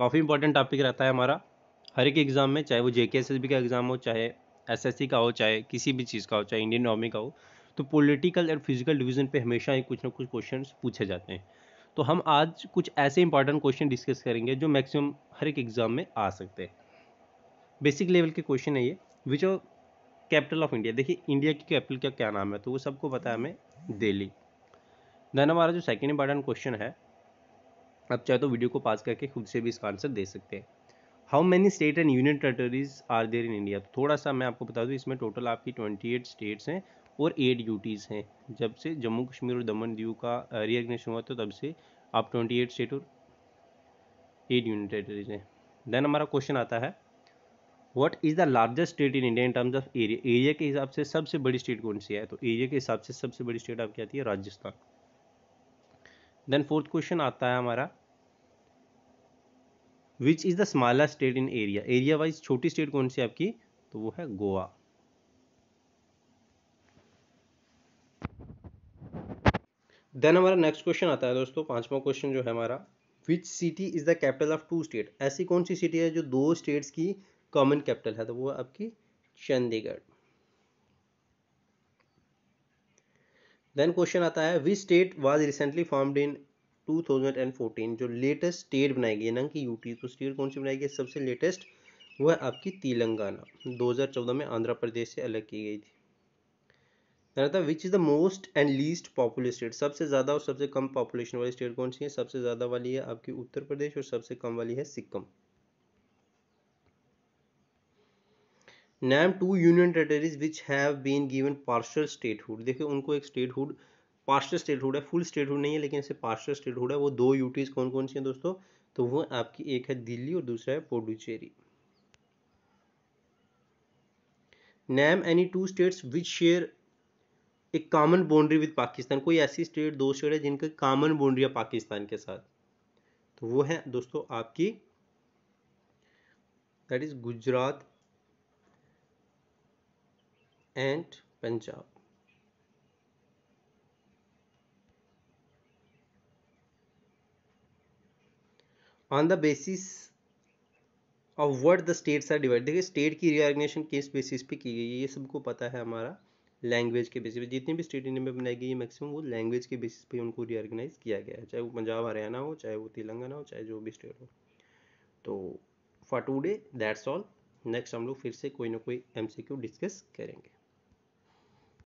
काफ़ी important topic रहता है हमारा हर एक एग्ज़ाम में चाहे वो जे का एग्ज़ाम हो चाहे एस का हो चाहे किसी भी चीज़ का हो चाहे इंडियन आर्मी का हो तो पॉलिटिकल और फिजिकल डिवीज़न पे हमेशा ही कुछ ना कुछ क्वेश्चन पूछे जाते हैं तो हम आज कुछ ऐसे इंपॉर्टेंट क्वेश्चन डिस्कस करेंगे जो मैक्सिमम हर एक एग्ज़ाम में आ सकते हैं बेसिक लेवल के क्वेश्चन है ये which of capital of India देखिए इंडिया की कैपिटल का क्या नाम है तो वो सबको पता है हमें दिल्ली देन हमारा जो सेकेंड इंपॉर्टेंट क्वेश्चन है आप चाहे तो वीडियो को पास करके खुद से भी इसका आंसर दे सकते हैं how many state and union territories are there in India थोड़ा सा मैं आपको बता दूँ इसमें टोटल आपकी ट्वेंटी एट स्टेट्स हैं और एट यूटीज़ हैं जब से जम्मू कश्मीर और दमन दीव का रिएग्नेशन हुआ तो तब से आप ट्वेंटी स्टेट और एट यूनियन टेरेटरीज हैं देन हमारा क्वेश्चन आता है what is the largest state in India in terms of area area के हिसाब से सबसे बड़ी स्टेट कौन सी है तो एरिया के हिसाब से सबसे बड़ी स्टेट आपकी आती है राजस्थान देन फोर्थ क्वेश्चन आता है हमारा which is the smaller state in area area wise छोटी स्टेट कौन सी आपकी तो वो है गोवा देन हमारा नेक्स्ट क्वेश्चन आता है दोस्तों पांचवा क्वेश्चन जो है हमारा which city is the capital of two state ऐसी कौन सी सिटी है जो दो स्टेट्स की कॉमन कैपिटल है तो वो आपकी चंडीगढ़ देन क्वेश्चन आता है which state was recently formed in 2014 जो लेटेस्ट स्टेट बनाई गई है ना कि यूटी e, तो स्टेट कौन सी बनाई गई सबसे लेटेस्ट वह आपकी तेलंगाना 2014 में आंध्र प्रदेश से अलग की गई थी which is the most and least popular state सबसे ज़्यादा और सबसे कम पॉपुलेशन वाली स्टेट कौन सी है सबसे ज़्यादा वाली है आपकी उत्तर प्रदेश और सबसे कम वाली है Sikkim name two union territories which have been given partial statehood देखिए उनको एक स्टेटहुड पार्शल स्टेटहुड है फुल स्टेटहुड नहीं है लेकिन इसे पार्शल स्टेटहुड है वो दो यूटीज़ कौन कौन सी हैं दोस्तों तो वो आपकी एक है दिल्ली और दूसरा है Puducherry name any two states which share एक कॉमन बाउंड्री विद पाकिस्तान कोई ऐसी स्टेट दो स्टेट है जिनका कॉमन बाउंड्री है पाकिस्तान के साथ तो वो है दोस्तों आपकी that is Gujarat and Punjab on the basis of word the states are divide देखिए स्टेट की रिकॉग्निशन किस बेसिस पे की गई है ये सबको पता है हमारा लैंग्वेज के बेसिस पे जितनी भी स्टेट इंडिया में बनाई गई है मैक्सिमम वो लैंग्वेज के बेसिस पे उनको रिकॉग्नाइज किया गया है चाहे वो पंजाब हरियाणा हो चाहे वो तेलंगाना हो चाहे जो भी स्टेट हो तो for today that's all next हम लोग फिर से कोई ना कोई क्यू डिस्कस करेंगे